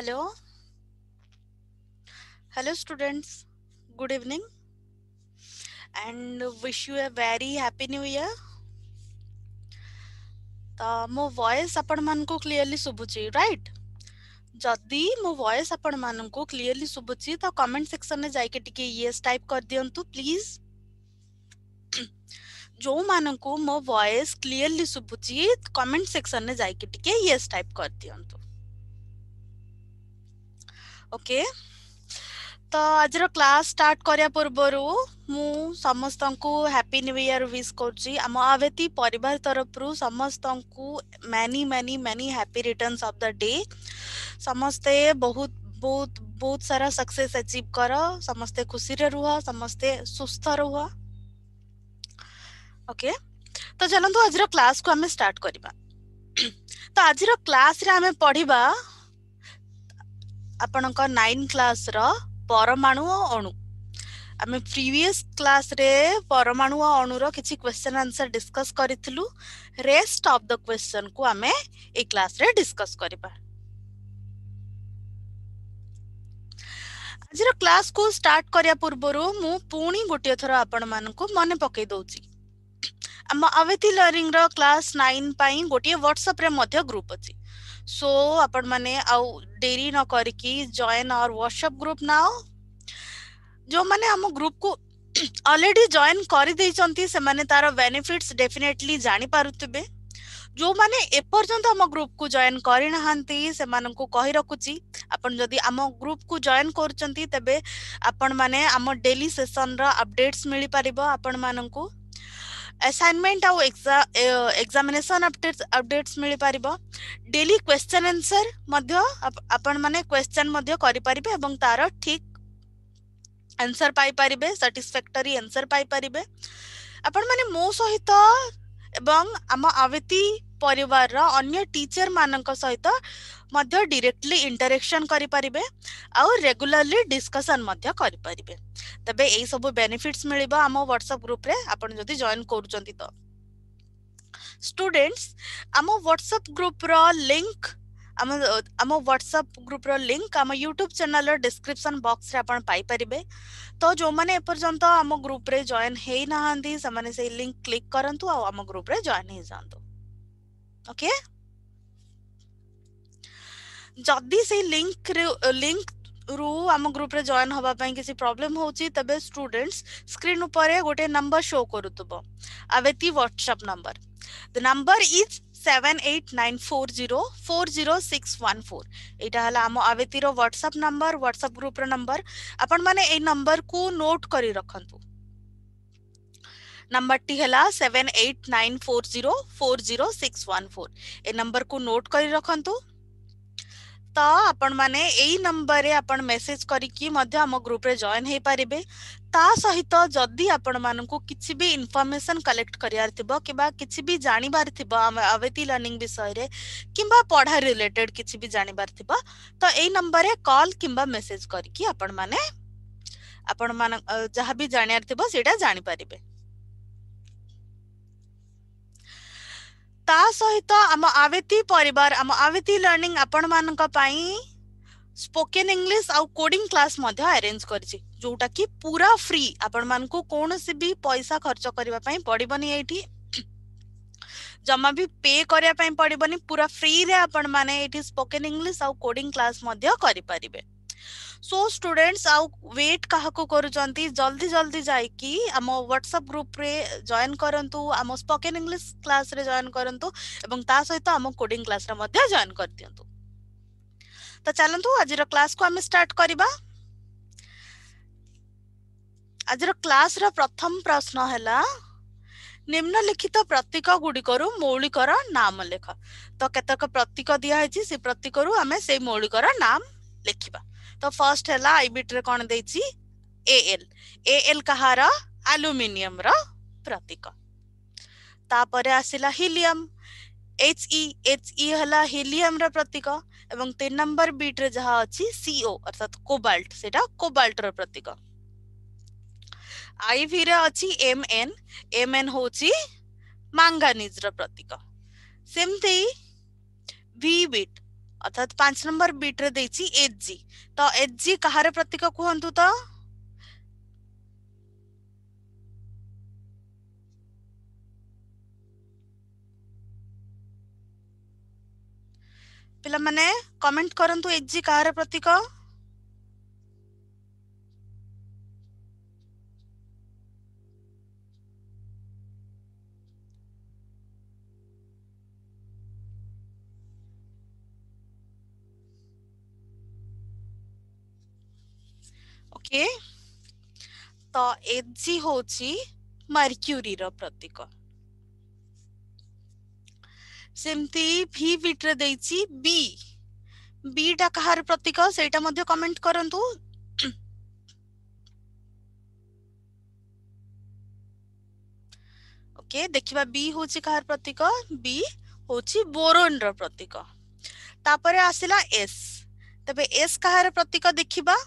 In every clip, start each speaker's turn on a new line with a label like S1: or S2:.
S1: Hello hello students good evening and wish you a very happy new year तो मो voice आपण मन को क्लियरली सुबुची राइट जदि मो वॉइस आपण मन को क्लियरली सुबुची तो कमेंट सेक्शन में जाके टिके यस टाइप कर दियंतु प्लीज जो मान को मो वॉइस क्लियरली सुबुची कमेंट सेक्शन में जाके टिके यस टाइप कर दियंतु ओके तो आज क्लास स्टार्ट करिया पूर्व मु समस्त को हैप्पी न्यू ईयर विश करम आवेती परिवार तरफ रु समस्त को many many many happy returns of the day समस्ते बहुत बहुत बहुत सारा सक्सेस अचीव कर समस्ते खुशी रुह समस्ते सुस्थ रुह ओके तो चलो आज क्लास को आम स्टार्ट करवा तो आज क्लास रे आम पढ़ा ଆପଣଙ୍କ ନାଇନ୍ କ୍ଲାସ୍ର ପରମାଣୁ ଓ ଅଣୁ ଆମେ ପ୍ରିଭିୟସ୍ କ୍ଲାସ୍ରେ ପରମାଣୁ ଓ ଅଣୁର କିଛି କ୍ୱେଶ୍ଚନ୍ ଆନ୍ସର ଡିସ୍କସ୍ କରିଥିଲୁ ରେଷ୍ଟ ଅଫ୍ ଦ କ୍ୱେଶ୍ଚନ୍କୁ ଆମେ ଏଇ କ୍ଲାସ୍ରେ ଡିସ୍କସ୍ କରିବା ଆଜିର କ୍ଲାସ୍କୁ ଷ୍ଟାର୍ଟ କରିବା ପୂର୍ବରୁ ମୁଁ ପୁଣି ଗୋଟିଏ ଥର ଆପଣମାନଙ୍କୁ ମନେ ପକାଇ ଦେଉଛି ଆମ ଆବେଥି ଲର୍ଣ୍ଣିଂର କ୍ଲାସ୍ ନାଇନ୍ ପାଇଁ ଗୋଟିଏ ହ୍ୱାଟ୍ସଆପ୍ରେ ମଧ୍ୟ ଗ୍ରୁପ୍ ଅଛି सो आपण माने आउ डेरी न करकी join our WhatsApp group now जो माने हम ग्रुप को ऑलरेडी जॉइन कर दे चंती से माने तार बेनिफिट्स डेफिनेटली जानी पारुतबे जो माने एपर्यंत हम ग्रुप को जॉइन करिन नहांती से मानन को कहि रखुची आपण जदि हम ग्रुप को जॉइन करूचंती तबे आपण माने हम डेली सेशन रा अपडेट्स मिली परिबो आपण मानन को ଆସାଇନମେଣ୍ଟ ଆଉ ଏକ୍ସାମିନେସନ ଅପଡେଟ୍ସ ମିଳିପାରିବ ଡେଲି କ୍ୱେଶ୍ଚନ୍ ଆନ୍ସର୍ ମଧ୍ୟ ଆପଣମାନେ କ୍ୱେଶ୍ଚନ୍ ମଧ୍ୟ କରିପାରିବେ ଏବଂ ତାର ଠିକ୍ ଆନ୍ସର୍ ପାଇପାରିବେ ସାଟିସ୍ଫ୍ୟାକ୍ଟରି ଆନ୍ସର୍ ପାଇପାରିବେ ଆପଣମାନେ ମୋ ସହିତ ଏବଂ ଆମ ଆବତି ପରିବାରର ଅନ୍ୟ ଟିଚର୍ମାନଙ୍କ ସହିତ डायरेक्टली इंटरेक्शन करेंगे आउ रेगुलरली डिस्कसन करेंगे तेज यही सब बेनिफिट्स मिले आम ह्वाट्सअप ग्रुप्रे आप जब जॉन कर स्टूडेंट्स आम ह्वाट्सअप ग्रुप्र लिंक आम आम ह्वाट्सअप ग्रुप्र लिंक आम यूट्यूब चेल डिस्क्रिपन बक्स पारे तो जो मैंने एपर्तंत आम ग्रुप्रे जॉन हो ना से लिंक क्लिक करूँ आम ग्रुप्रे जॉन हो जाके okay? जदि से लिंक लिंक रु आम ग्रुप रे जॉइन होबा पई किसी प्रॉब्लम होची तबे स्टूडेंट्स स्क्रीन ऊपर गोटे नंबर शो करूतबो आवेती WhatsApp number the number is 7894040614 एटा हला आमो आवेती रो व्हाट्सएप नंबर व्हाट्सएप ग्रुप रो नंबर अपन माने ए नंबर को नोट करी रखंतु नंबर टी हला 7894040614 ए नंबर को नोट करी रखंतु आपण माने एही नंबर रे आपण मेसेज करिकी मध्ये हम ग्रुप रे जॉइन हे पारिबे ता सहित जदि आपण मानको किछि भी इन्फॉर्मेशन कलेक्ट करियार थिबो किबा किछि भी जानिबार थिबो अवेती लर्निंग विषय रे किंबा पढा रिलेटेड किछि भी जानिबार थिबो तो एही नंबर रे कॉल किंबा मेसेज करिकी आपण माने आपण मान जहा भी जानियार थिबो सेटा जानि पारिबे ତା ସହିତ ଆମ ଆବେତି ପରିବାର ଆମ ଆବେତି ଲର୍ଣ୍ଣିଂ ଆପଣମାନଙ୍କ ପାଇଁ ସ୍ପୋକେନ୍ ଇଂଲିଶ ଆଉ କୋଡିଂ କ୍ଲାସ୍ ମଧ୍ୟ ଆରେଞ୍ଜ କରିଛି ଯୋଉଟା କି ପୁରା ଫ୍ରି ଆପଣମାନଙ୍କୁ କୌଣସି ବି ପଇସା ଖର୍ଚ୍ଚ କରିବା ପାଇଁ ପଡିବନି ଏଇଠି ଜମା ବି ପେ କରିବା ପାଇଁ ପଡିବନି ପୁରା ଫ୍ରିରେ ଆପଣମାନେ ଏଇଠି ସ୍ପୋକେନ୍ ଇଂଲିଶ ଆଉ କୋଡିଂ କ୍ଲାସ୍ ମଧ୍ୟ କରିପାରିବେ सो स्टूडेंट्स आउ वेट कहा को करू चंती जल्दी जल्दी जाय की हम व्हाट्सएप ग्रुप रे जॉइन करंतु हम स्पोकन इंग्लिश क्लास रे जॉइन करंतु एवं ता सहित हम कोडिंग क्लास रे मध्ये जॉइन कर दियंतु तो चलंतु आजर क्लास को हम स्टार्ट करबा आजर क्लास रा प्रथम प्रश्न हैला निम्नलिखित प्रतीक गुड़िकर मौलिक नाम लेख तो कतक प्रतीक दिया है जी से प्रतीक रु हमें से मौलिकर नाम लिखिबा तो फर्स्ट है आईबिट रे कौन दे एएल एएल कहार ଆଲୁମିନିୟମର ପ୍ରତୀକ ତାପରେ ଆସିଲା helium H E H E ହେଲା ହିଲିୟମର ପ୍ରତୀକ ଏବଂ ତିନି ନମ୍ବର ବିଟ୍ରେ ଯାହା ଅଛି ସିଓ ଅର୍ଥାତ୍ କୋବାଲ୍ଟ ସେଟା କୋବାଲ୍ଟର ପ୍ରତୀକ ଆଇଭିରେ ଅଛି ଏମ୍ ଏନ୍ ଏମ୍ ଏନ୍ ହେଉଛି ମାଙ୍ଗାନିଜର ପ୍ରତୀକ ସେମିତି ଭି ବିଟ୍ अर्थात पांच नंबर बीट रे एच जी तो एच जी कह प्रतीक कहत तो पे कमेंट प्रतीक ଓକେ ତ ଏଜି ହଉଛି ମର୍କ୍ୟୁରୀର ପ୍ରତୀକ ସେମିତି ଭି ବିଟରେ ଦେଇଛି ବି ବିଟା କାହାର ପ୍ରତୀକ ସେଇଟା ମଧ୍ୟ କମେଣ୍ଟ କରନ୍ତୁ ଓକେ ଦେଖିବା ବି ହଉଛି କାହାର ପ୍ରତୀକ ବି ହଉଛି ବୋରୋନର ପ୍ରତୀକ ତାପରେ ଆସିଲା ଏସ୍ ତେବେ ଏସ୍ କାହାର ପ୍ରତୀକ ଦେଖିବା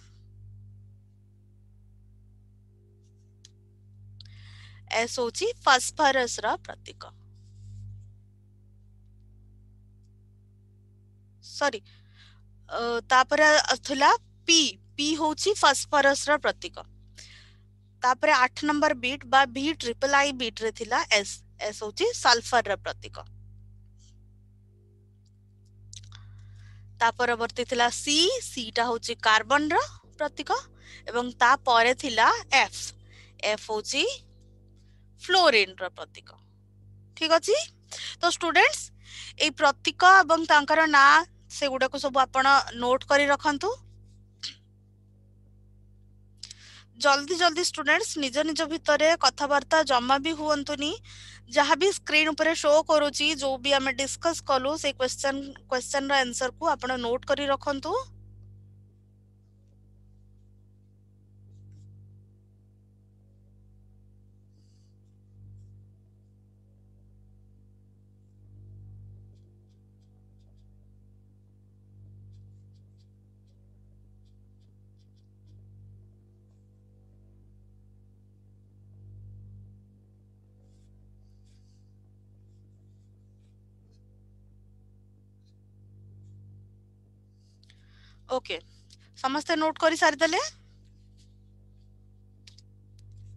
S1: ಎಸ್ ಓ ಜಿ ಫಸ್ಫರಸ್ ರ ಪ್ರತೀಕ ସରି ତାପରେ ଥିଲା ପି ପି ହଉଛି ଫସ୍ଫରସ ର ପ୍ରତୀକ ତାପରେ ଆଠ ନମ୍ବର ବିଟ୍ ବା ଭି ଟ୍ରିପଲ ଆଇ ବିଟ୍ ରେ ଥିଲା ଏସ୍ ଏସ୍ ହଉଛି ସଲଫର ର ପ୍ରତୀକ ତା ପରବର୍ତ୍ତୀ ଥିଲା ସି ସିଟା ହଉଛି କାର୍ବନ ର ପ୍ରତୀକ ଏବଂ ତାପରେ ଥିଲା ଏଫ୍ ଏଫ୍ ହଉଛି ଫ୍ଲୋରିନ୍ର ପ୍ରତୀକ ଠିକ ଅଛି ତ ଷ୍ଟୁଡେଣ୍ଟସ୍ ଏଇ ପ୍ରତୀକ ଏବଂ ତାଙ୍କର ନାଁ ସେଗୁଡାକୁ ସବୁ ଆପଣ ନୋଟ୍ କରି ରଖନ୍ତୁ ଜଲ୍ଦି ଜଲ୍ଦି ଷ୍ଟୁଡେଣ୍ଟସ୍ ନିଜ ନିଜ ଭିତରେ କଥାବାର୍ତ୍ତା ଜମା ବି ହୁଅନ୍ତୁନି ଯାହା ବି ସ୍କ୍ରିନ୍ ଉପରେ ଶୋ କରୁଛି ଯୋଉ ବି ଆମେ ଡିସ୍କସ୍ କଲୁ ସେଇ କ୍ୱେଶ୍ଚନ୍ କ୍ୱେଶ୍ଚନ୍ର ଆନ୍ସର୍କୁ ଆପଣ ନୋଟ୍ କରି ରଖନ୍ତୁ ओके समस्ते नोट कर सारीदे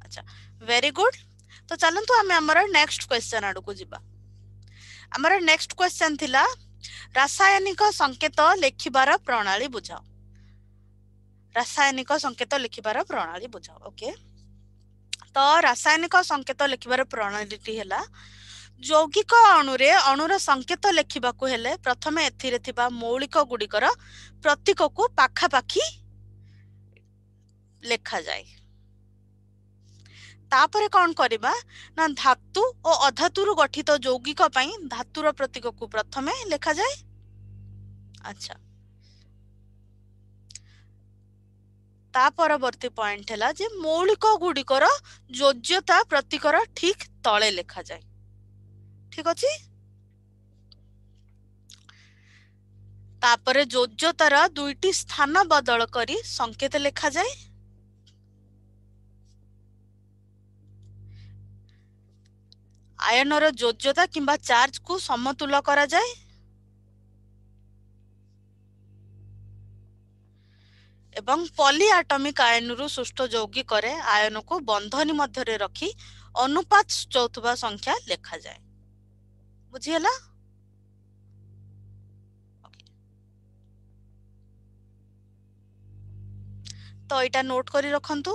S1: अच्छा वेरी गुड तो चलतु आम नेक्स्ट क्वेश्चन आड़ को जीवा नेक्स्ट क्वेश्चन थिला रासायनिक संकेत लिखबार प्रणाली बुझाओ रासायनिक संकेत लिखबार प्रणाली बुझाओ ओके तो रासायनिक संकेत लिखबार प्रणाली टी है ଯୌଗିକ ଅଣୁରେ ଅଣୁର ସଙ୍କେତ ଲେଖିବାକୁ ହେଲେ ପ୍ରଥମେ ଏଥିରେ ଥିବା ମୌଳିକ ଗୁଡ଼ିକର ପ୍ରତୀକକୁ ପାଖାପାଖି ଲେଖାଯାଏ ତାପରେ କ'ଣ କରିବା ନା ଧାତୁ ଓ ଅଧାତୁରୁ ଗଠିତ ଯୌଗିକ ପାଇଁ ଧାତୁର ପ୍ରତୀକକୁ ପ୍ରଥମେ ଲେଖାଯାଏ ଆଚ୍ଛା ତା ପରବର୍ତ୍ତୀ ପଏଣ୍ଟ ହେଲା ଯେ ମୌଳିକ ଗୁଡ଼ିକର ଯୋଗ୍ୟତା ପ୍ରତୀକର ଠିକ୍ ତଳେ ଲେଖାଯାଏ ଠିକ ଅଛି ତାପରେ ଯୋଜତାର ଦୁଇଟି ସ୍ଥାନ ବଦଳ କରି ସଂକେତ ଲେଖାଯାଏ ଆୟନର ଯୋଜତା କିମ୍ବା ଚାର୍ଜକୁ ସମତୁଲ କରାଯାଏ ଏବଂ ପଲି ଆଟମିକ ଆୟନରୁ ସୁସ୍ଥ ଯୌଗିକରେ ଆୟନକୁ ବନ୍ଧନୀ ମଧ୍ୟରେ ରଖି ଅନୁପାତ ସୂଚାଉଥିବା ସଂଖ୍ୟା ଲେଖାଯାଏ বুঝি ତ ଏଇଟା ନୋଟ୍ କରି ରଖନ୍ତୁ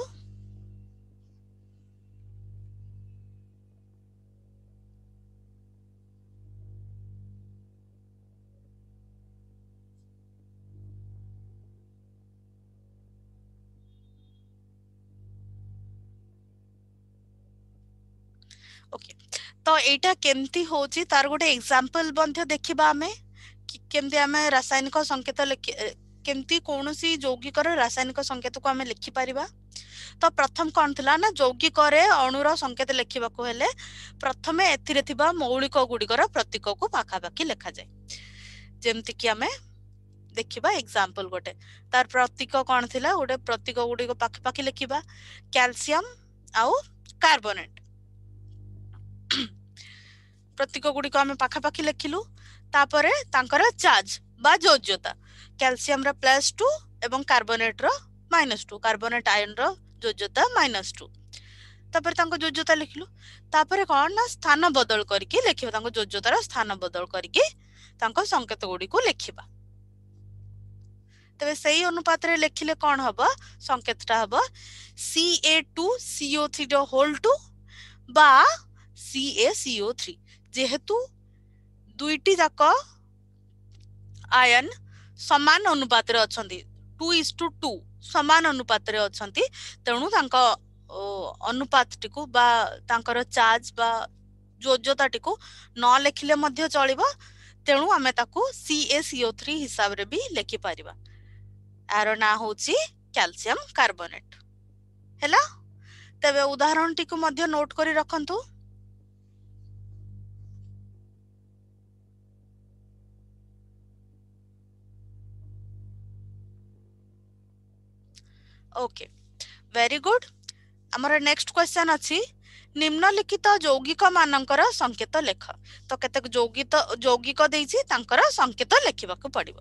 S1: ତ ଏଇଟା କେମିତି ହଉଛି ତାର ଗୋଟେ ଏକ୍ସାମ୍ପଲ ମଧ୍ୟ ଦେଖିବା ଆମେ କେମିତି ଆମେ ରାସାୟନିକ ସଂକେତ କେମିତି କୌଣସି ଯୌଗିକର ରାସାୟନିକ ସଂକେତକୁ ଆମେ ଲେଖିପାରିବା ତ ପ୍ରଥମ କ'ଣ ଥିଲା ନା ଯୌଗିକରେ ଅଣୁର ସଂକେତ ଲେଖିବାକୁ ହେଲେ ପ୍ରଥମେ ଏଥିରେ ଥିବା ମୌଳିକ ଗୁଡ଼ିକର ପ୍ରତୀକକୁ ପାଖାପାଖି ଲେଖାଯାଏ ଯେମିତିକି ଆମେ ଦେଖିବା ଏକ୍ସାମ୍ପଲ ଗୋଟେ ତାର ପ୍ରତୀକ କ'ଣ ଥିଲା ଗୋଟେ ପ୍ରତୀକ ଗୁଡ଼ିକ ପାଖାପାଖି ଲେଖିବା କ୍ୟାଲସିୟମ ଆଉ କାର୍ବୋନେଟ୍ ପ୍ରତୀକ ଗୁଡିକ ଆମେ ପାଖାପାଖି ଲେଖିଲୁ ତାପରେ ତାଙ୍କର ଚାର୍ଜ ବା ଯୋଜ୍ୟତା କ୍ୟାଲସିୟମର ପ୍ଲସ୍ ଟୁ ଏବଂ କାର୍ବୋନେଟ୍ର ମାଇନସ୍ ଟୁ କାର୍ବୋନେଟ୍ ଆୟନର ଯୋଜ୍ୟତା ମାଇନସ୍ ଟୁ ତାପରେ ତାଙ୍କ ଯୋଜ୍ୟତା ଲେଖିଲୁ ତାପରେ କ'ଣ ନା ସ୍ଥାନ ବଦଳ କରିକି ଲେଖିବା ତାଙ୍କ ଯୋଜ୍ୟତାର ସ୍ଥାନ ବଦଳ କରିକି ତାଙ୍କ ସଙ୍କେତ ଗୁଡିକୁ ଲେଖିବା ତେବେ ସେଇ ଅନୁପାତରେ ଲେଖିଲେ କ'ଣ ହବ ସଙ୍କେତଟା ହବ ସି ଏ ଟୁ ସିଓ ଥ୍ରୀର ହୋଲ୍ ଟୁ বা সি এ সিও থ্রি ଯେହେତୁ ଦୁଇଟି ଯାକ ଆୟନ ସମାନ ଅନୁପାତରେ ଅଛନ୍ତି ଟୁ ଇଜ୍ ଟୁ ଟୁ ସମାନ ଅନୁପାତରେ ଅଛନ୍ତି ତେଣୁ ତାଙ୍କ ଅନୁପାତଟିକୁ ବା ତାଙ୍କର ଚାର୍ଜ ବା ଯୋଜ୍ୟତାଟିକୁ ନ ଲେଖିଲେ ମଧ୍ୟ ଚଳିବ ତେଣୁ ଆମେ ତାକୁ ସି ଏ ସିଓ ଥ୍ରୀ ହିସାବରେ ବି ଲେଖିପାରିବା ଏହାର ନାଁ ହେଉଛି କ୍ୟାଲସିୟମ କାର୍ବୋନେଟ୍ ହେଲା ତେବେ ଉଦାହରଣଟିକୁ ମଧ୍ୟ ନୋଟ୍ କରି ରଖନ୍ତୁ ওকে ভেরি গুড আমার নেক্সট কোশ্চেন আছে নিম্নলিখিত যৌগিক মানকর সংকেত লেখ তো কেতক যৌগিত যৌগিক দিয়েছি তাঁকর সংকেত লেখিবাকু পড়িব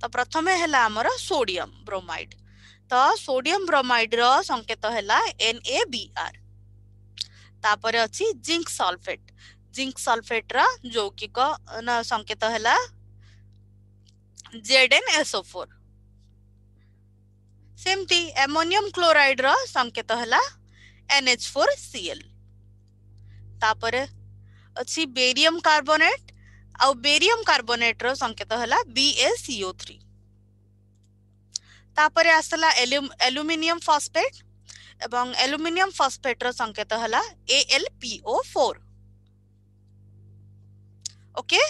S1: তো প্রথমে হেলা আমার সোডিয়াম ব্রোমাইড তো সোডিয়াম ব্রোমাইড র সংকেত হেলা NaBr তারপরে অছি জিঙ্ক সালফেট জিঙ্ক সালফেট র যৌগিক সংকেত হেলা ZnSO4 ସେମିତି ଆମୋନିୟମ କ୍ଲୋରାଇଡ଼୍ର ସଙ୍କେତ ହେଲା ଏନ୍ଏଚ୍ ଫୋର୍ ସିଏଲ୍ ତାପରେ ଅଛି ବେରିୟମ୍ କାର୍ବୋନେଟ୍ ଆଉ ବେରିୟମ୍ କାର୍ବୋନେଟ୍ର ସଙ୍କେତ ହେଲା ବି ଏସ୍ ବିଏସିଓ ଥ୍ରୀ ତାପରେ ଆସିଲା ଆଲୁମିନିୟମ ଫସ୍ଫେଟ୍ ଏବଂ ଆଲୁମିନିୟମ ଫସ୍ଫେଟ୍ର ସଙ୍କେତ ହେଲା A L P O four okay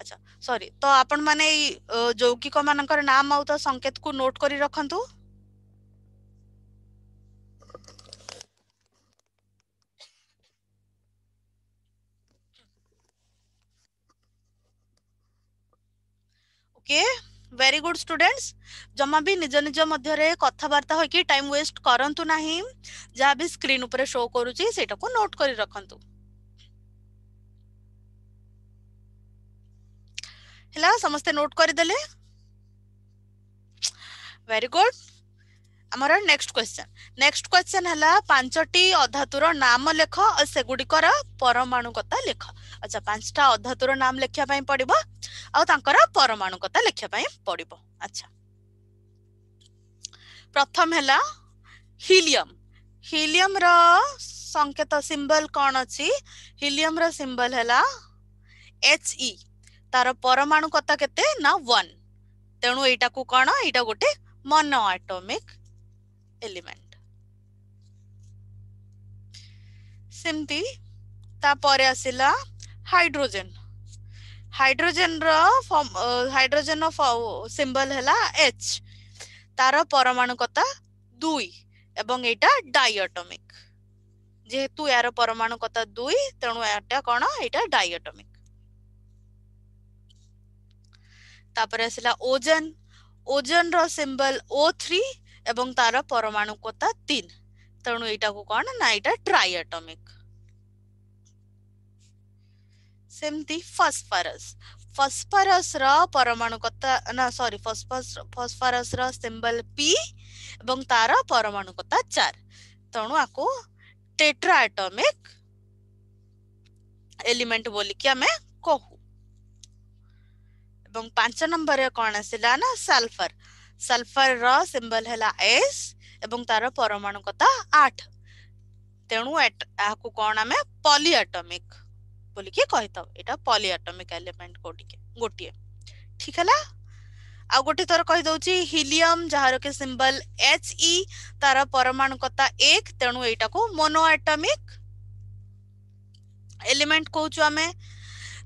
S1: ଆଚ୍ଛା ସରି ତ ଆପଣମାନେ ଏଇ ଯୌଗିକମାନଙ୍କର ନାମ ଆଉ ତ ସଙ୍କେତକୁ ନୋଟ୍ କରି ରଖନ୍ତୁ ओके ভেরি গুড স্টুডেন্টস জমা বি নিজ নিজ মধ্যে কথাবার্তা হয়ে টাইম ওয়েস্ট করতু না যা বি স্ক্রিন উপরে শো করুছি সেটা নোট করে রাখতু ହେଲା ସମସ୍ତେ ନୋଟ୍ କରିଦେଲେ ଭେରି ଗୁଡ୍ ଆମର ନେକ୍ସଟ କ୍ୱେଶ୍ଚନ୍ ନେକ୍ସଟ କ୍ୱେଶ୍ଚନ୍ ହେଲା ପାଞ୍ଚଟି ଅଧାତୁର ନାମ ଲେଖ ଓ ସେଗୁଡ଼ିକର ପରମାଣୁକତା ଲେଖ ଆଚ୍ଛା ପାଞ୍ଚଟା ଅଧାତୁର ନାମ ଲେଖିବା ପାଇଁ ପଡିବ ଆଉ ତାଙ୍କର ପରମାଣୁ କଥା ଲେଖିବା ପାଇଁ ପଡିବ ଆଚ୍ଛା ପ୍ରଥମ ହେଲା ହିଲିୟମ ହିଲିୟମ ର ସଙ୍କେତ ସିମ୍ବଲ କ'ଣ ଅଛି ହିଲିୟମ ର ସିମ୍ବଲ ହେଲା ଏଚ ଇ e। ତାର ପରମାଣୁ କଥା କେତେ ନା ୱାନ୍ ତେଣୁ ଏଇଟାକୁ କ'ଣ ଏଇଟା ଗୋଟେ ମନ ଆଟୋମିକ ଏଲିମେଣ୍ଟ ସେମିତି ତାପରେ ଆସିଲା ହାଇଡ୍ରୋଜେନ হাইড্রোজেন ହାଇଡ୍ରୋଜେନର ସିମ୍ବଲ ହେଲା ଏଚ୍ ତାର ପରମାଣୁକତା দুই এবং এটা ডাইটমিক যেহেতু এর পরমাণুকতা দুই তেমন এটা কোণ এটা ডাইটমিক তারপরে আসলে ওজন ওজন র সিম্বল ও থ্রি এবং তার পরমাণুকতা তিন তেমন এইটা কোণ না এটা ট্রাইটমিক सेमती फसफरस फसफरस कता ना सरी फसफरस सिंबल पी एवं तार परमाणु कता चार तेणु आपको टेट्राएटमिक एलिमेंट बोल कि आम कहू पांच नंबर कौन आसा ना सल्फर सल्फर रिम्बल है एस एवं तार परमाणु कता आठ तेणु कौन आम पलिटमिक ବୋଲିକି କହିଥାଉ ଏଇଟା ପଲିଆଟମିକ ଏଲିମେଣ୍ଟ ଗୋଟିଏ ଗୋଟିଏ ଠିକ ହେଲା ଆଉ ଗୋଟେ ଥର କହିଦଉଛି ହିଲିୟମ ଯାହାର କି ସିମ୍ବଲ ଏଚ୍ ଇ ତାର ପରମାଣୁକତା ଏକ ତେଣୁ ଏଇଟାକୁ ମୋନୋ ଏଲିମେଣ୍ଟ କହୁଛୁ ଆମେ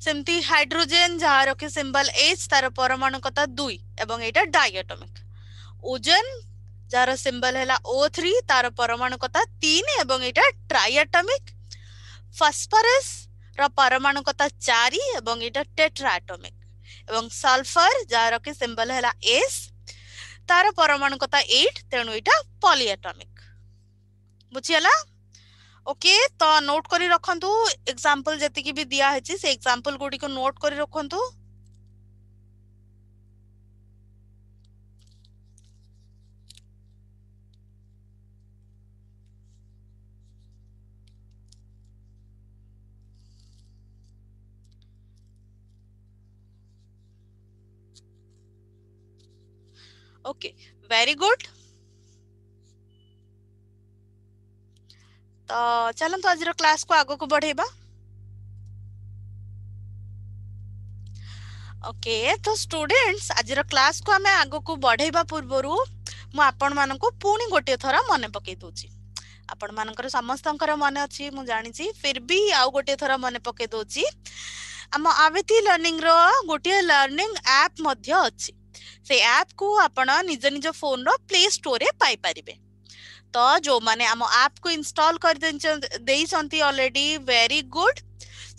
S1: ସେମିତି ହାଇଡ୍ରୋଜେନ ଯାହାର କି ସିମ୍ବଲ ଏଚ୍ ତାର ପରମାଣୁକତା ଦୁଇ ଏବଂ ଏଇଟା ଡାଇଆଟମିକ ଓଜନ ଯାହାର ସିମ୍ବଲ ହେଲା ଓ ଥ୍ରୀ ତାର পরমাণু কথা তিন এবং এটা ট্রাইআটমিক ফসফরাস ର ପରମାଣୁକତା ଚାରି ଏବଂ ଏଇଟା ଟେଟ୍ରା ଏବଂ ସଲଫର ଯାହାର କି ସିମ୍ବଲ ହେଲା ଏସ୍ ତାର ପରମାଣୁକତା ଏଇଟ୍ ତେଣୁ ଏଇଟା ପଲିଆଟମିକ ବୁଝିହେଲା ଓକେ ତ ନୋଟ୍ କରି ରଖନ୍ତୁ ଏକ୍ସାମ୍ପଲ ଯେତିକି ବି ଦିଆହେଇଛି ସେ ଏକ୍ସାମ୍ପଲ ଗୁଡ଼ିକୁ ନୋଟ୍ କରି ରଖନ୍ତୁ okay very good तो चलत तो आज क्लास को आग को बढ़ेबा ओके तो स्टूडेंट्स आज क्लास को आम आग को बढ़ेबा पूर्वर मुझे मान पुणी गोटे थर मन पकई दूसरी आपण मान समस्त मन अच्छी मुझे फिर भी आउ गोटे थर मन पकई दूसरी आम आवती लर्णिंग रोटे लर्णिंग एप अच्छी से आप को आपण निज निज फोन रो प्ले स्टोर रे पाई परिबे तो जो माने हम आप को इंस्टॉल कर देई संती ऑलरेडी वेरी गुड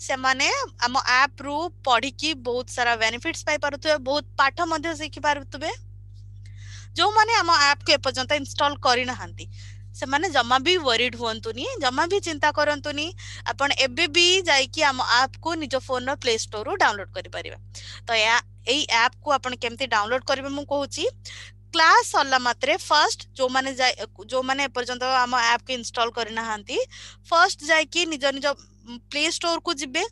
S1: से माने हम ऐप रु पढ़ी की बहुत सारा बेनिफिट्स पाई परतुबे बहुत पाठ मध्य सिखि परतुबे जो माने हम ऐप के पजंत इंस्टॉल करिन हांती ସେମାନେ ଜମା ବି ୱରିଡ୍ ହୁଅନ୍ତୁନି ଜମା ବି ଚିନ୍ତା କରନ୍ତୁନି ଆପଣ ଏବେ ବି ଯାଇକି ଆମ ଆପ୍କୁ ନିଜ ଫୋନ୍ର ପ୍ଲେ ଷ୍ଟୋର୍ରୁ ଡାଉନଲୋଡ୍ କରିପାରିବେ ତ ଏହା ଏଇ ଆପ୍କୁ ଆପଣ କେମିତି ଡାଉନଲୋଡ୍ କରିବେ ମୁଁ କହୁଛି କ୍ଲାସ୍ ସରିଲା ମାତ୍ରେ ଫାର୍ଷ୍ଟ ଯୋଉମାନେ ଯେଉଁମାନେ ଏପର୍ଯ୍ୟନ୍ତ ଆମ ଆପ୍କୁ ଇନଷ୍ଟଲ୍ କରିନାହାନ୍ତି ଫାର୍ଷ୍ଟ ଯାଇକି ନିଜ ନିଜ ପ୍ଲେ ଷ୍ଟୋର୍କୁ ଯିବେ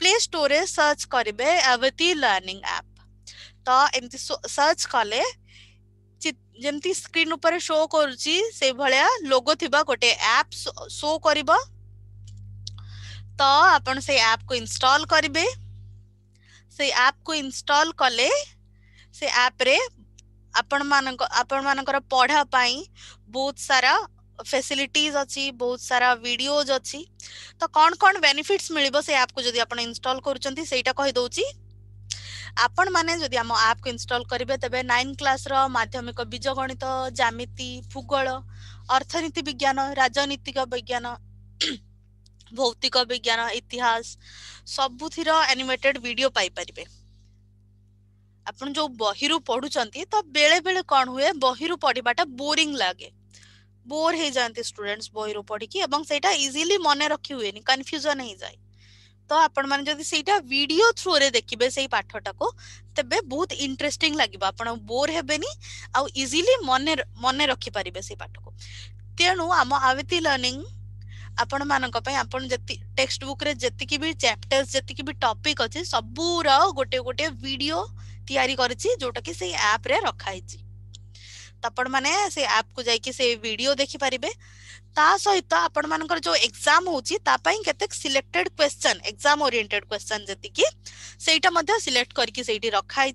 S1: ପ୍ଲେ ଷ୍ଟୋର୍ରେ ସର୍ଚ୍ଚ କରିବେ ଆଭତି ଲର୍ଣ୍ଣିଂ ଆପ୍ ତ ଏମିତି ସର୍ଚ୍ଚ କଲେ जमती स्क्रीन ऊपर शो कर लोगो थिबा गोटे एप शो कर तो आपन से एप को इंस्टॉल करबे से एप को इंस्टॉल कले से एप रे आपन मानन को आपन मानन कर पढा पाई बहुत सारा फैसिलिटीज अच्छी बहुत सारा वीडियोज अच्छी तो कौन कोन बेनिफिट्स मिलिबो से एप को जदी आपन इंस्टॉल करचंती सेटा कहि दोउची आपण ମାନେ ଯଦି ଆମ ଆପକୁ ଇନଷ୍ଟଲ କରିବେ ତେବେ ନାଇନ୍ କ୍ଲାସର ମାଧ୍ୟମିକ ବୀଜଗଣିତ ଜ୍ୟାମିତି ଭୂଗୋଳ ଅର୍ଥନୀତି ବିଜ୍ଞାନ ରାଜନୈତିକ ବିଜ୍ଞାନ ଭୌତିକ ବିଜ୍ଞାନ ଇତିହାସ ସବୁଥିର ଆନିମେଟେଡ୍ ଭିଡିଓ ପାଇପାରିବେ ଆପଣ ଯୋଉ ବହିରୁ ପଢୁଛନ୍ତି ତ ବେଳେ ବେଳେ କ'ଣ ହୁଏ ବହିରୁ ପଢିବାଟା ବୋରିଂ ଲାଗେ ବୋର୍ ହେଇଯାନ୍ତି ଷ୍ଟୁଡେଣ୍ଟସ୍ ବହିରୁ ପଢିକି ଏବଂ ସେଇଟା ଇଜିଲି ମନେ ରଖି ହୁଏନି କନଫ୍ୟୁଜନ୍ ହେଇଯାଏ ତ ଆପଣମାନେ ଯଦି ସେଇଟା ଭିଡିଓ ଥ୍ରୁରେ ଦେଖିବେ ସେଇ ପାଠଟାକୁ ତେବେ ବହୁତ ଇଣ୍ଟରେଷ୍ଟିଂ ଲାଗିବ ଆପଣ ବୋର୍ ହେବେନି ଆଉ ଇଜିଲି ମନେ ମନେ ରଖିପାରିବେ ସେଇ ପାଠକୁ ତେଣୁ ଆମ ଆବିତି ଲର୍ଣ୍ଣିଂ ଆପଣମାନଙ୍କ ପାଇଁ ଆପଣ ଯେତିକି ଟେକ୍ସଟ ବୁକ୍ରେ ଯେତିକି ବି ଚାପ୍ଟର୍ସ ଯେତିକି ବି ଟପିକ୍ ଅଛି ସବୁର ଗୋଟେ ଗୋଟେ ଭିଡିଓ ତିଆରି କରିଛି ଯେଉଁଟାକି ସେଇ ଆପ୍ରେ ରଖା ହେଇଛି ତ ଆପଣମାନେ ସେ ଆପ୍କୁ ଯାଇକି ସେ ଭିଡିଓ ଦେଖିପାରିବେ सहित जो एग्जाम होती selected question exam oriented question जी सिलेक्ट करके रखाई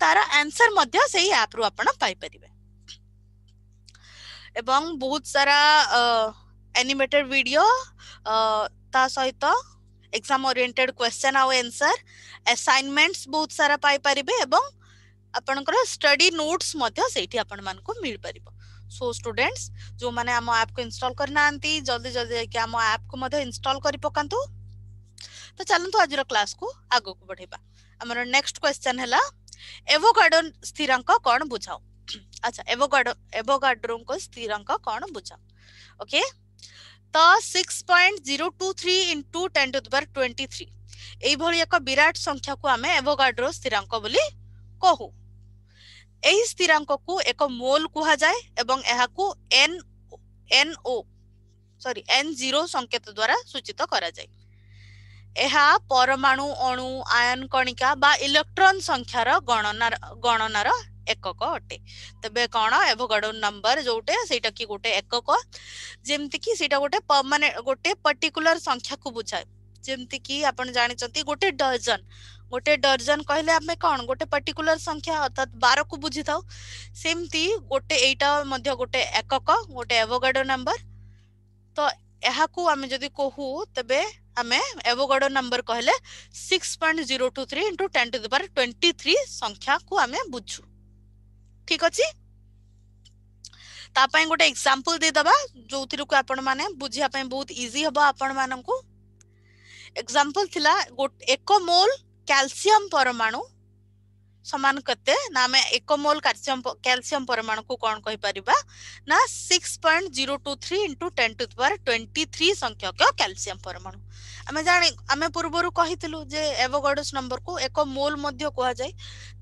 S1: तार आंसर आप्रु आपर सारा एनिमेटेड वीडियो सहित exam oriented question answer assignment बहुत सारा पाई एवं आपण नोट्स मिल पार सो स्टूडेंट्स जो मैंने आम आप को इंस्टॉल करना जल्दी जल्दी जाकि आम आप को इंस्टॉल कर पकातु तो चलतु आज क्लास को आग को बढ़ेबा आमर नेक्स्ट क्वेश्चन है एवोगाडो स्थिरांक कौन बुझाओ अच्छा एवोगाडो एवोगाड्रो को स्थिरांक कौन बुझाओ ओके ତ six point zero two three into ten to ବାର ଟ୍ୱେଣ୍ଟି ଥ୍ରୀ ଏଇଭଳି ଏକ ବିରାଟ ସଂଖ୍ୟାକୁ ଆମେ ଏଭୋଗାଡ୍ରୋ ସ୍ଥିରାଙ୍କ ଏହି ସ୍ଥିରାଙ୍କକୁ ଏକ ମୋଲ କୁହାଯାଏ ଏବଂ ଏହାକୁ N N oh sorry N zero ସଂକେତ ଦ୍ୱାରା ସୂଚିତ କରାଯାଏ ଏହା ପରମାଣୁ ଅଣୁ ଆୟନ କଣିକା ବା ଇଲେକ୍ଟ୍ରନ ସଂଖ୍ୟାର ଗଣନାର ଗଣନାର ଏକକ ଅଟେ ତେବେ କ'ଣ ଏଭୋଗାଡୋ ନମ୍ବର ଯୋଉଟେ ସେଇଟା କି ଗୋଟେ ଏକକ ଯେମିତିକି ସେଇଟା ଗୋଟେ ମାନେ ଗୋଟେ ପର୍ଟିକୁଲାର ସଂଖ୍ୟାକୁ ବୁଝାଏ ଯେମିତିକି ଆପଣ ଜାଣିଛନ୍ତି ଗୋଟେ ଡଜନ ଗୋଟେ ଡର୍ଜନ କହିଲେ ଆମେ କ'ଣ ଗୋଟେ ପର୍ଟିକୁଲାର ସଂଖ୍ୟା ଅର୍ଥାତ୍ ବାରକୁ ବୁଝିଥାଉ ସେମିତି ଗୋଟେ ଏଇଟା ମଧ୍ୟ ଗୋଟେ ଏକକ ଗୋଟେ ଏଭୋଗାଡୋ ନମ୍ବର ତ ଏହାକୁ ଆମେ ଯଦି କହୁ ତେବେ ଆମେ ଏଭୋଗାଡୋ ନମ୍ବର କହିଲେ six point zero two three into ten to the power twenty three ସଂଖ୍ୟାକୁ ଆମେ ବୁଝୁ ଠିକ ଅଛି ତା ପାଇଁ ଗୋଟେ ଏକ୍ସାମ୍ପଲ୍ ଦେଇଦେବା ଯେଉଁଥିରକୁ ଆପଣମାନେ ବୁଝିବା ପାଇଁ ବହୁତ ଇଜି ହେବ ଆପଣମାନଙ୍କୁ ଏକ୍ସାମ୍ପଲ୍ ଥିଲା ଏକ ମୋଲ୍ कैल्शियम परमाणु समान कते ना आम एक मोल कैल्शियम कैल्शियम परमाणु को कौन कहि परिबा ना three into ten to the twenty three संख्यक कैल्शियम परमाणु आम जाने आम पूर्वर कही एवगडस नंबर को एक मोल मध्ये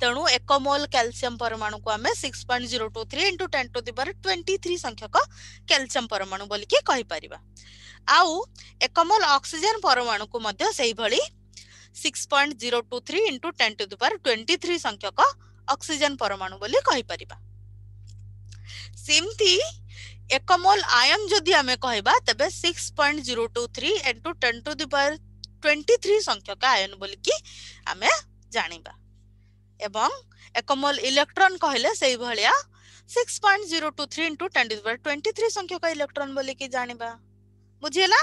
S1: तेणु एक मोल कैल्शियम परमाणु को आम six point zero two three into ten to the twenty three संख्यक कैल्शियम परमाणु बोलिकी कहीपर आउ एक मोल अक्सीजेन परमाणु को मध्ये सही भली six point zero two three into ten to दुपार ट्वेंटी थ्री संख्यक ଅକ୍ସିଜେନ ପରମାଣୁ ବୋଲି କହିପାରିବା ସେମିତି ଏକ ମୋଲ ଆୟନ ଯଦି ଆମେ କହିବା ତେବେ six point zero two three into ten to the power twenty three ସଂଖ୍ୟକ ଆୟନ ବୋଲିକି ଆମେ ଜାଣିବା ଏବଂ ଏକ ମୋଲ ଇଲେକ୍ଟ୍ରନ୍ କହିଲେ ସେଇଭଳିଆ six point zero two three into ten to the power twenty three ସଂଖ୍ୟକ ଇଲେକ୍ଟ୍ରନ୍ ବୋଲିକି ଜାଣିବା ବୁଝିହେଲା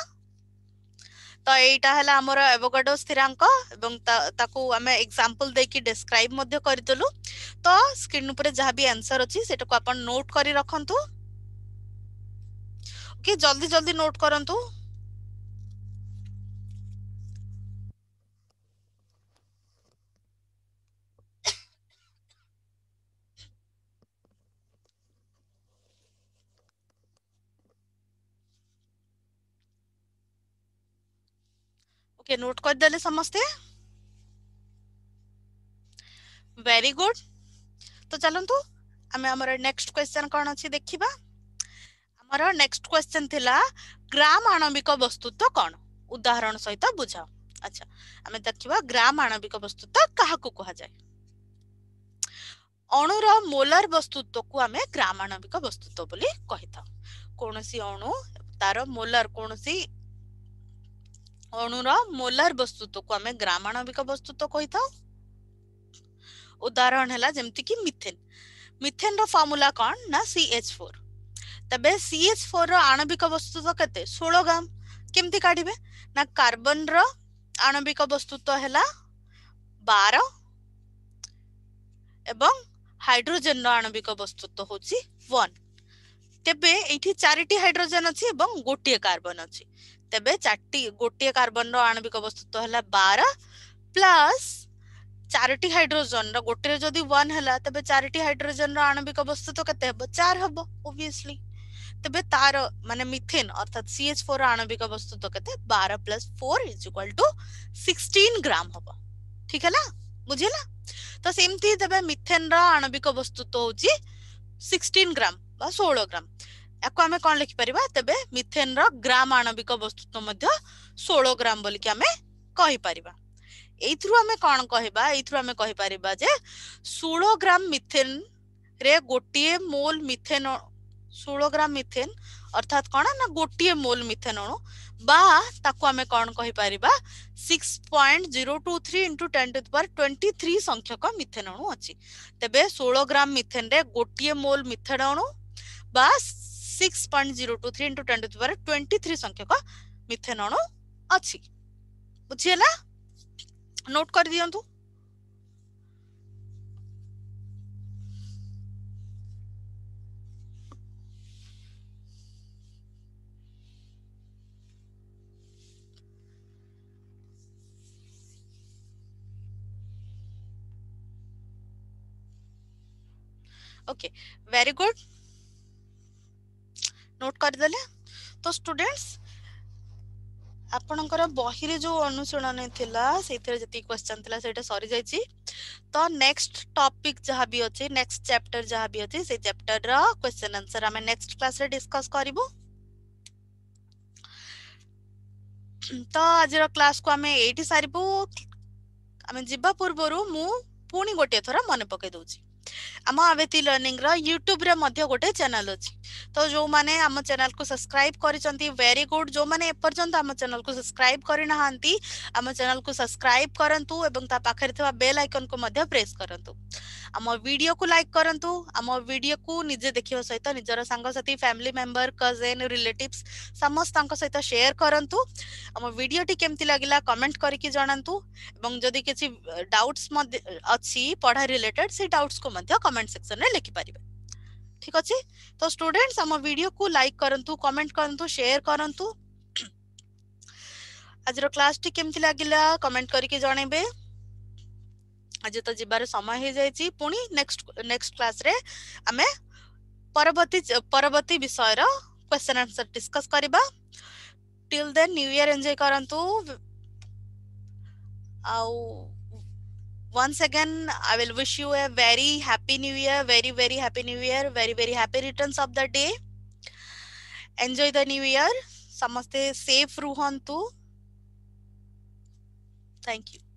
S1: ତ ଏଇଟା ହେଲା ଆମର ଏଭୋଗାଡୋ ସ୍ଥିରାଙ୍କ ଏବଂ ତାକୁ ଆମେ ଏକ୍ସାମ୍ପଲ ଦେଇକି ଡେସ୍କ୍ରାଇବ ମଧ୍ୟ କରିଦେଲୁ ତ ସ୍କ୍ରିନ୍ ଉପରେ ଯାହା ବି ଆନ୍ସର ଅଛି ସେଟାକୁ ଆପଣ ନୋଟ୍ କରି ରଖନ୍ତୁ କି ଜଲ୍ଦି ଜଲ୍ଦି ନୋଟ୍ କରନ୍ତୁ ಓಕೆ ನೋಟ್ ಕೊದ್ದಲೆ ସମସ୍ତେ ভেরি গুড তো চলন্তু আমি আমার নেক্সট কোশ্চেন কোন আছে দেখিবা আমার নেক্সট কোশ্চেন থিলা গ্রাম আণবিক বস্তুত্ব কোন উদাহরণ সহিত বুঝাও আচ্ছা আমি দেখিবা গ্রাম আণবিক বস্তুত্ব কাহাকু কুহা যায় অণুর মোলার বস্তুত্বକୁ ଆମେ ଗ୍ରାମାଣବିକ ବସ୍ତୁତ୍ୱ ବୋଲି କହିଥାଉ କୌଣସି ଅଣୁ ତାର ମୋଲାର କୌଣସି ଅଣୁର ମୋଲାର ବସ୍ତୁତ୍ୱକୁ ଆମେ ଗ୍ରାମାଣବିକ ବସ୍ତୁତ୍ୱ କହିଥାଉ ଉଦାହରଣ ହେଲା ଯେମିତିକି ମିଥେନ ମିଥେନର ଫର୍ମୁଲା କ'ଣ ନା ସି ଏଚ୍ ଫୋର୍ ତେବେ ସି ସିଏଚ୍ ଫୋର୍ର ଆଣବିକ ବସ୍ତୁତ୍ୱ କେତେ ଷୋହଳ ଗ୍ରାମ କେମିତି କାଢିବେ ନା କାର୍ବନର ଆଣବିକ ବସ୍ତୁତ୍ୱ ହେଲା ବାର ଏବଂ ହାଇଡ୍ରୋଜେନର ଆଣବିକ ବସ୍ତୁତ୍ୱ ହେଉଛି ୱାନ୍ ତେବେ ଏଇଠି ଚାରିଟି ହାଇଡ୍ରୋଜେନ୍ ଅଛି ଏବଂ ଗୋଟିଏ କାର୍ବନ୍ ଅଛି तेज चार गोटे कार्बन रणविक वस्तुत्व है बार प्लस चार हाइड्रोजन रोटे जो वन तेज चार हाइड्रोजेन रणविक वस्तुत्व के चार हम ओबली तबे तार माने मिथेन अर्थात सी एच फोर आणविक वस्तुत्व के बार plus four is equal to sixteen gram हम ठीक है बुझेगा तो सेमती तेज मिथेन रणविक वस्तुत्व हूँ सिक्सटीन ग्राम ग्राम ୟାକୁ ଆମେ କଣ ଲେଖିପାରିବା ତେବେ ମିଥେନର ଗ୍ରାମ ଆଣବିକ ବସ୍ତୁତ୍ୱ ମଧ୍ୟ ଷୋହଳ ଗ୍ରାମ ବୋଲିକି ଆମେ କହିପାରିବା ଏଇଥିରୁ ଆମେ କଣ କହିବା ଏଇଥିରୁ ଆମେ କହିପାରିବା ଯେ ଷୋହଳ ଗ୍ରାମ ମିଥେନରେ ଗୋଟିଏ ମୋଲ ମିଥେନ ଷୋହଳ ଗ୍ରାମ ମିଥେନ ଅର୍ଥାତ କଣ ନା ଗୋଟିଏ ମୋଲ ମିଥେନ ଅଣୁ ବା ତାକୁ ଆମେ କଣ କହିପାରିବା six point zero two three into ten to power twenty three ସଂଖ୍ୟକ ମିଥେନ ଅଣୁ ଅଛି ତେବେ ଷୋହଳ ଗ୍ରାମ ମିଥେନରେ ଗୋଟିଏ ମୋଲ ମିଥେନ ଅଣୁ ବା six point zero two three into ten to power twenty three ସଂଖ୍ୟକ ମିଥେନ ଅଣୁ ଅଛି ବୁଝିହେଲା ନୋଟ୍ କରିଦିଅନ୍ତୁ okay very good নোট କରିଦେଲେ ତ ଷ୍ଟୁଡେଣ୍ଟସ୍ ଆପଣଙ୍କର ବହିରେ ଯୋଉ ଅନୁଶୀଳନୀ ଥିଲା ସେଇଥିରେ ଯେତିକି କ୍ୱେଶ୍ଚନ୍ ଥିଲା ସେଇଟା ସରିଯାଇଛି ତ ନେକ୍ସଟ ଟପିକ୍ ଯାହା ବି ଅଛି ନେକ୍ସଟ ଚାପ୍ଟର ଯାହା ବି ଅଛି ସେଇ ଚାପ୍ଟରର କ୍ୱେଶ୍ଚନ୍ ଆନ୍ସର ଆମେ ନେକ୍ସଟ କ୍ଲାସରେ ଡିସ୍କସ୍ କରିବୁ ତ ଆଜିର କ୍ଲାସକୁ ଆମେ ଏଇଠି ସାରିବୁ ଆମେ ଯିବା ପୂର୍ବରୁ ମୁଁ ପୁଣି ଗୋଟିଏ ଥର ମନେ ପକାଇ ଦେଉଛି ଆମ ଆବେତି ଲର୍ଣ୍ଣିଂର ୟୁଟ୍ୟୁବରେ ମଧ୍ୟ ଗୋଟେ ଚ୍ୟାନେଲ୍ ଅଛି ତ ଯେଉଁମାନେ ଆମ ଚ୍ୟାନେଲ୍କୁ ସବସ୍କ୍ରାଇବ୍ କରିଛନ୍ତି ଭେରି ଗୁଡ୍ ଯେଉଁମାନେ ଏପର୍ଯ୍ୟନ୍ତ ଆମ ଚ୍ୟାନେଲ୍କୁ ସବସ୍କ୍ରାଇବ୍ କରିନାହାନ୍ତି ଆମ ଚ୍ୟାନେଲ୍କୁ ସବସ୍କ୍ରାଇବ୍ କରନ୍ତୁ ଏବଂ ତା ପାଖରେ ଥିବା ବେଲ୍ ଆଇକନ୍କୁ ମଧ୍ୟ ପ୍ରେସ୍ କରନ୍ତୁ ଆମ ଭିଡ଼ିଓକୁ ଲାଇକ୍ କରନ୍ତୁ ଆମ ଭିଡ଼ିଓକୁ ନିଜେ ଦେଖିବା ସହିତ ନିଜର ସାଙ୍ଗସାଥି ଫ୍ୟାମିଲି ମେମ୍ବର କଜେନ୍ ରିଲେଟିଭ୍ସ ସମସ୍ତଙ୍କ ସହିତ ସେୟାର କରନ୍ତୁ ଆମ ଭିଡ଼ିଓଟି କେମିତି ଲାଗିଲା କମେଣ୍ଟ କରିକି ଜଣାନ୍ତୁ ଏବଂ ଯଦି କିଛି ଡାଉଟ୍ସ ମଧ୍ୟ ଅଛି ପଢ଼ା ରିଲେଟେଡ୍ ସେଇ ଡାଉଟ୍ସକୁ ମଧ୍ୟ କମେଣ୍ଟ कमेंट सेक्शन में लिखिपर ठीक अच्छे तो स्टूडेंट्स आम भिड को लाइक करूँ कमेंट करूँ सेयर करूँ आज क्लास टी के लगला कमेंट करके जनइबे आज तो जीवार समय हो जाए पुणी नेक्स्ट नेक्स्ट क्लास रे आम परवर्ती परवर्ती विषय क्वेश्चन आंसर डिस्कस करवा till then new year enjoy करूँ आ once again i will wish you a very happy new year very very happy new year very very happy returns of the day enjoy the new year samaste safe ruhantu thank you